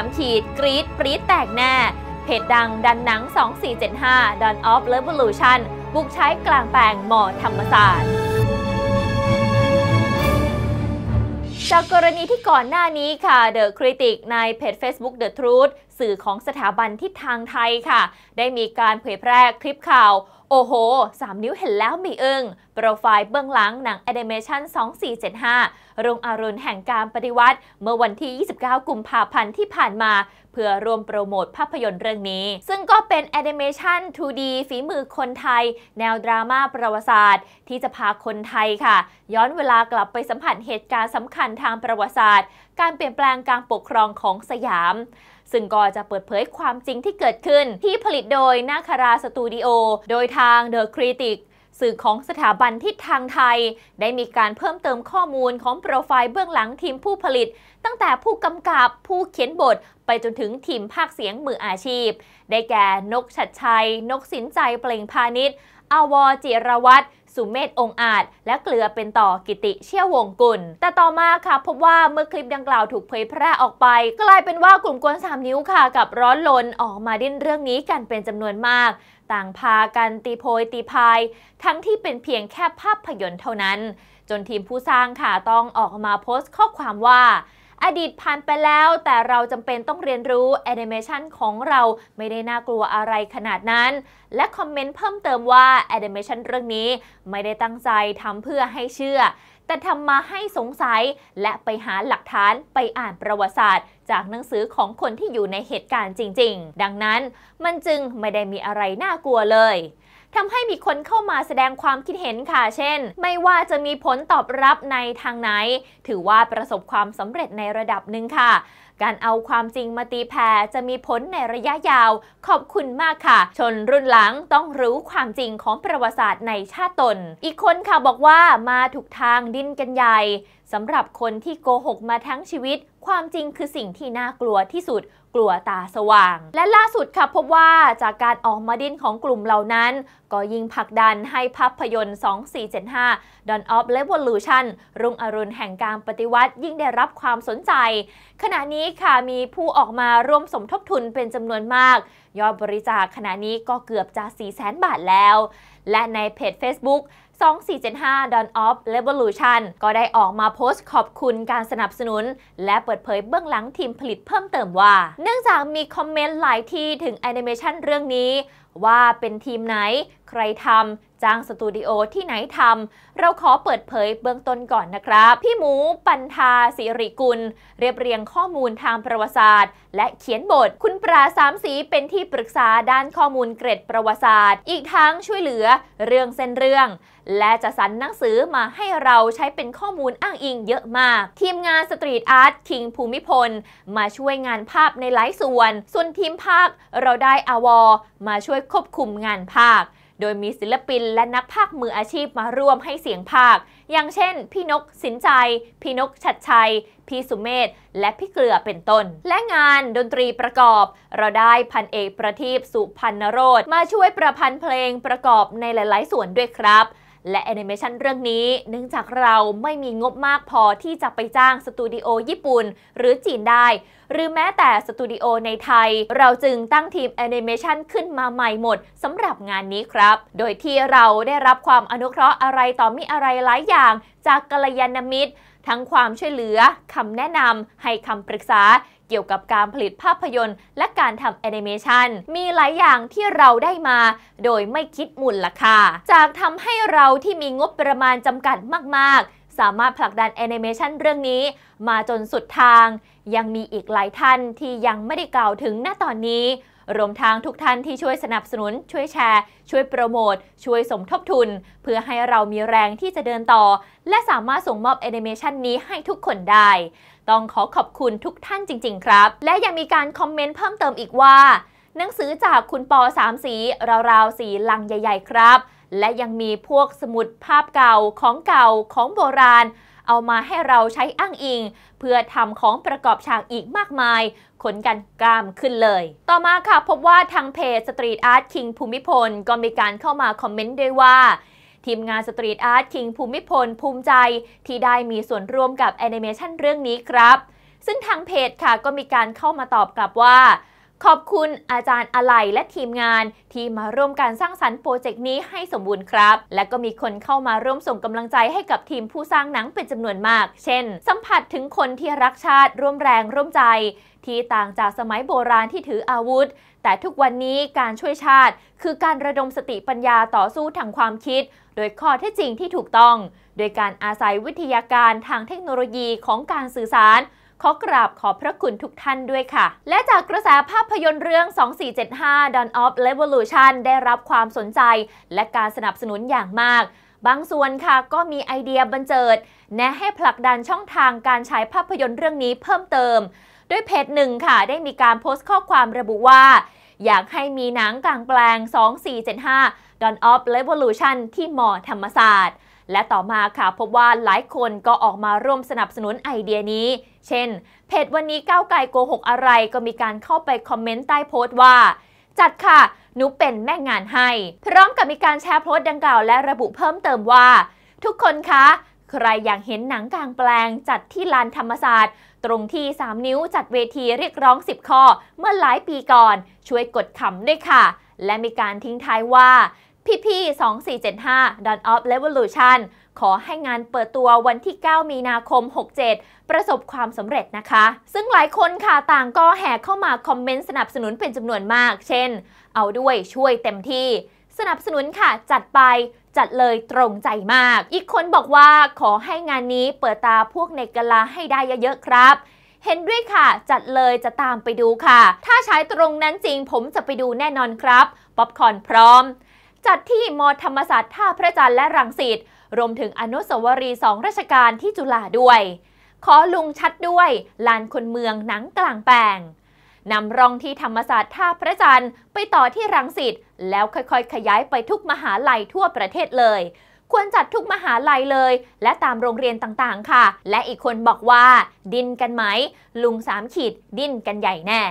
3 ขีด กรีดปรีดแตกแน่ เพจดังดันหนัง 2475 d o n of Revolution บุกใช้กลางแปลงหมอธรรมศาสตร์จากกรณีที่ก่อนหน้านี้ค่ะ The Critic ในเพจ Facebook The Truth สื่อของสถาบันทิศทางไทยค่ะ ได้มีการเผยแพร่คลิปข่าว โอ้โห3นิ้วเห็นแล้วมีอึง้งโปรไฟล์เบื้องหลังหนังแอนิเมชัน2475รงอรุณแห่งการปฏิวัติ เมื่อวันที่ 29กุมภาพันธ์ที่ผ่านมา เพื่อร่วมโปรโมทภาพยนตร์เรื่องนี้ ซึ่งก็เป็นแอนิเมชัน 2D ฝีมือคนไทย แนวดราม่าประวัติศาสตร์ที่จะพาคนไทยค่ะ ย้อนเวลากลับไปสัมผัสเหตุการณ์สำคัญทางประวัติศาสตร์ การเปลี่ยนแปลงการปกครองของสยามซึ่งก็จะเปิดเผยความจริงที่เกิดขึ้น ที่ผลิตโดย นาคาราสตูดิโอ โดยทาง The Critic สื่อของสถาบันทิศทางไทย ได้มีการเพิ่มเติมข้อมูลของโปรไฟล์เบื้องหลังทีมผู้ผลิต ตั้งแต่ผู้กำกับผู้เขียนบทไปจนถึงทีมภาคเสียงมืออาชีพ ได้แก่นกชัดชัย นกสินใจเปล่งพาณิชย์อาวจิรวัตรสุเมธองอาจ และเกลือเป็นต่อกิติเชี่ยววงกุลแต่ต่อมาค่ะพบว่าเมื่อคลิปดังกล่าวถูกเผยแพร่ออกไปกลายเป็นว่ากลุ่มกวนสามนิ้วค่ะกับร้อนลนออกมาดิ้นเรื่องนี้กันเป็นจำนวนมาก่างพากัน ตีโพย ตีพายทั้งที่เป็นเพียงแค่ภาพยนตร์เท่านั้น จนทีมผู้สร้างค่ะ ต้องออกมาโพสต์ข้อความว่าอดีตผ่านไปแล้วแต่เราจำเป็นต้องเรียนรู้แอนิเมชันของเราไม่ได้น่ากลัวอะไรขนาดนั้นและคอมเมนต์เพิ่มเติมว่าแอนิเมชันเรื่องนี้ไม่ได้ตั้งใจทำเพื่อให้เชื่อ แต่ทำมาให้สงสัยและไปหาหลักฐานไปอ่านประวัติศาสตร์ จากหนังสือของคนที่อยู่ในเหตุการณ์จริงๆ ดังนั้นมันจึงไม่ได้มีอะไรน่ากลัวเลยทำให้มีคนเข้ามาแสดงความคิดเห็นค่ะ เช่น ไม่ว่าจะมีผลตอบรับในทางไหน ถือว่าประสบความสำเร็จในระดับหนึ่งค่ะ การเอาความจริงมาตีแผ่จะมีผลในระยะยาว ขอบคุณมากค่ะ ชนรุ่นหลังต้องรู้ความจริงของประวัติศาสตร์ในชาติตน อีกคนค่ะบอกว่ามาถูกทางดิ้นกันใหญ่สำหรับคนที่โกหกมาทั้งชีวิต ความจริงคือสิ่งที่น่ากลัวที่สุดกลัวตาสว่าง และล่าสุดค่ะพบว่าจากการออกมาดิ้นของกลุ่มเหล่านั้น ก็ยิงผักดันให้ภาพยนตร์ 2475 Dawn of Revolution รุ่งอรุณแห่งการปฏิวัติยิ่งได้รับความสนใจ ขณะนี้ค่ะมีผู้ออกมาร่วมสมทบทุนเป็นจำนวนมาก ยอดบริจาคขณะนี้ก็เกือบจะ 4 0 0แสนบาทแล้ว และในเพจ Facebook 2475 Dawn of Revolution ก็ได้ออกมาโพสต์ขอบคุณการสนับสนุน และเปิดเผยเบื้องหลังทีมผลิตเพิ่มเติมว่า เนื่องจากมีคอมเมนต์หลายที่ถึงแอนิเมชันเรื่องนี้ ว่าเป็นทีมไหน ใครทำจ้างสตูดิโอที่ไหนทำเราขอเปิดเผยเบื้องต้นก่อนนะครับ พี่หมูปันธาสิริกุลเรียบเรียงข้อมูลทางประวัติศาสตร์ และเขียนบทคุณปราสามสีเป็นที่ปรึกษาด้านข้อมูลเกร็ดประวัติศาสตร์ อีกทั้งช่วยเหลือเรื่องเส้นเรื่องและจะสรรหนังสือมาให้เราใช้เป็นข้อมูลอ้างอิงเยอะมาก ทีมงานสตรีทอาร์ตคิงภูมิพล มาช่วยงานภาพในหลายส่วน ส่วนทีมภาค เราได้อวอมาช่วยควบคุมงานภาค โดยมีศิลปินและนักภาคมืออาชีพมาร่วมให้เสียงภาค อย่างเช่น พี่นกสินใจ พี่นกชัดชัย พี่สุเมศและพี่เกลือเป็นต้น และงานดนตรีประกอบเราได้พันเอกประทีปสุพรรณโรธมาช่วยประพันธ์เพลงประกอบในหลาย ๆ ส่วนด้วยครับและแอนิเมชันเรื่องนี้เนื่องจากเราไม่มีงบมากพอที่จะไปจ้างสตูดิโอญี่ปุ่น หรือจีนได้ หรือแม้แต่สตูดิโอในไทย เราจึงตั้งทีมแอนิเมชันขึ้นมาใหม่หมดสำหรับงานนี้ครับ โดยที่เราได้รับความอนุเคราะห์อะไรต่อมีอะไรหลายอย่าง จากกัลยาณมิตร ทั้งความช่วยเหลือคำแนะนำให้คำปรึกษาเกี่ยวกับการผลิตภาพยนตร์ และการทำแอนิเมชันมีหลายอย่างที่เราได้มาโดยไม่คิดมูลค่าจากทำให้เราที่มีงบประมาณจำกัดมากๆ สามารถผลักดันแอนิเมชันเรื่องนี้มาจนสุดทาง ยังมีอีกหลายท่านที่ยังไม่ได้กล่าวถึงณตอนนี้รวมทั้งทุกท่านที่ช่วยสนับสนุน ช่วยแชร์ ช่วยโปรโมท ช่วยสมทบทุน เพื่อให้เรามีแรงที่จะเดินต่อ และสามารถส่งมอบแอนิเมชันนี้ให้ทุกคนได้ ต้องขอขอบคุณทุกท่านจริง ๆ ครับ และยังมีการคอมเมนต์เพิ่มเติมอีกว่า หนังสือจากคุณปอสามสีราวๆสีลังใหญ่ๆ ครับ และยังมีพวกสมุดภาพเก่าของเก่าของโบราณเอามาให้เราใช้อ้างอิง เพื่อทำของประกอบฉากอีกมากมาย ขนกันกล้ามขึ้นเลย ต่อมาค่ะพบว่าทางเพจสตรีทอาร์ตคิงภูมิพล ก็มีการเข้ามาคอมเมนต์ด้วยว่า ทีมงานสตรีทอาร์ตคิงภูมิพล ภูมิใจที่ได้มีส่วนร่วมกับแอนิเมชันเรื่องนี้ครับ ซึ่งทางเพจค่ะก็มีการเข้ามาตอบกลับว่าขอบคุณ อาจารย์อะไหลและทีมงาน ที่มาร่วมการสร้างสรรค์โปรเจกต์นี้ให้สมบูรณ์ครับ และก็มีคนเข้ามาร่วมส่งกำลังใจให้กับทีมผู้สร้างหนังเป็นจำนวนมาก เช่น สัมผัสถึงคนที่รักชาติร่วมแรงร่วมใจ ที่ต่างจากสมัยโบราณที่ถืออาวุธ แต่ทุกวันนี้การช่วยชาติ คือการระดมสติปัญญาต่อสู้ทางความคิด โดยข้อเท็จจริงที่ถูกต้อง โดยการอาศัยวิทยาการทางเทคโนโลยีของการสื่อสารขอกราบขอบพระคุณทุกท่านด้วยค่ะ และจากกระแสภาพยนตร์เรื่อง 2475 Dawn of Revolution ได้รับความสนใจและการสนับสนุนอย่างมาก บางส่วนค่ะก็มีไอเดียบันเจิด แนะให้ผลักดันช่องทางการใช้ภาพยนตร์เรื่องนี้เพิ่มเติม ด้วยเพจหนึ่งค่ะ ได้มีการโพสต์ข้อความระบุว่า อยากให้มีหนังกลางแปลง 2475 Dawn of Revolution ที่หมอธรรมศาสตร์ และต่อมาค่ะพบว่าหลายคนก็ออกมาร่วมสนับสนุนไอเดียนี้เช่น เพจวันนี้ก้าวไกลโกหกอะไรก็มีการเข้าไปคอมเมนต์ใต้โพสต์ว่า จัดค่ะ หนูเป็นแม่งานให้ พร้อมกับมีการแชร์โพสต์ดังกล่าวและระบุเพิ่มเติมว่า ทุกคนคะ ใครอยากเห็นหนังกลางแปลงจัดที่ลานธรรมศาสตร์ ตรงที่ 3 นิ้วจัดเวทีเรียกร้อง 10 ข้อ เมื่อหลายปีก่อน ช่วยกดขำด้วยค่ะ และมีการทิ้งท้ายว่า PP 2475 Dawn of Revolution ขอให้งานเปิดตัววันที่ 9 มีนาคม 67 ประสบความสำเร็จนะคะ ซึ่งหลายคนค่ะต่างก็แห่เข้ามาคอมเมนต์สนับสนุนเป็นจำนวนมาก เช่น เอาด้วยช่วยเต็มที่ สนับสนุนค่ะจัดไป จัดเลยตรงใจมาก อีกคนบอกว่าขอให้งานนี้เปิดตาพวกในกลาให้ได้เยอะๆครับ เห็นด้วยค่ะ จัดเลยจะตามไปดูค่ะ ถ้าใช้ตรงนั้นจริงผมจะไปดูแน่นอนครับป๊อปคอนพร้อมจัดที่มอธรรมศาสตร์ท่าพระจันทร์และรังสิต รวมถึงอนุสาวรีย์สองราชการที่จุฬาด้วย ขอลุงชัดด้วยลานคนเมืองหนังกลางแปลงนำร่องที่ธรรมศาสตร์ท่าพระจันทร์ไปต่อที่รังสิตแล้วค่อยๆ ขยายไปทุกมหาลัยทั่วประเทศเลย ควรจัดทุกมหาลัยเลยและตามโรงเรียนต่างๆค่ะ และอีกคนบอกว่า ดิ้นกันไหมลุงสามขีดดิ้นกันใหญ่แน่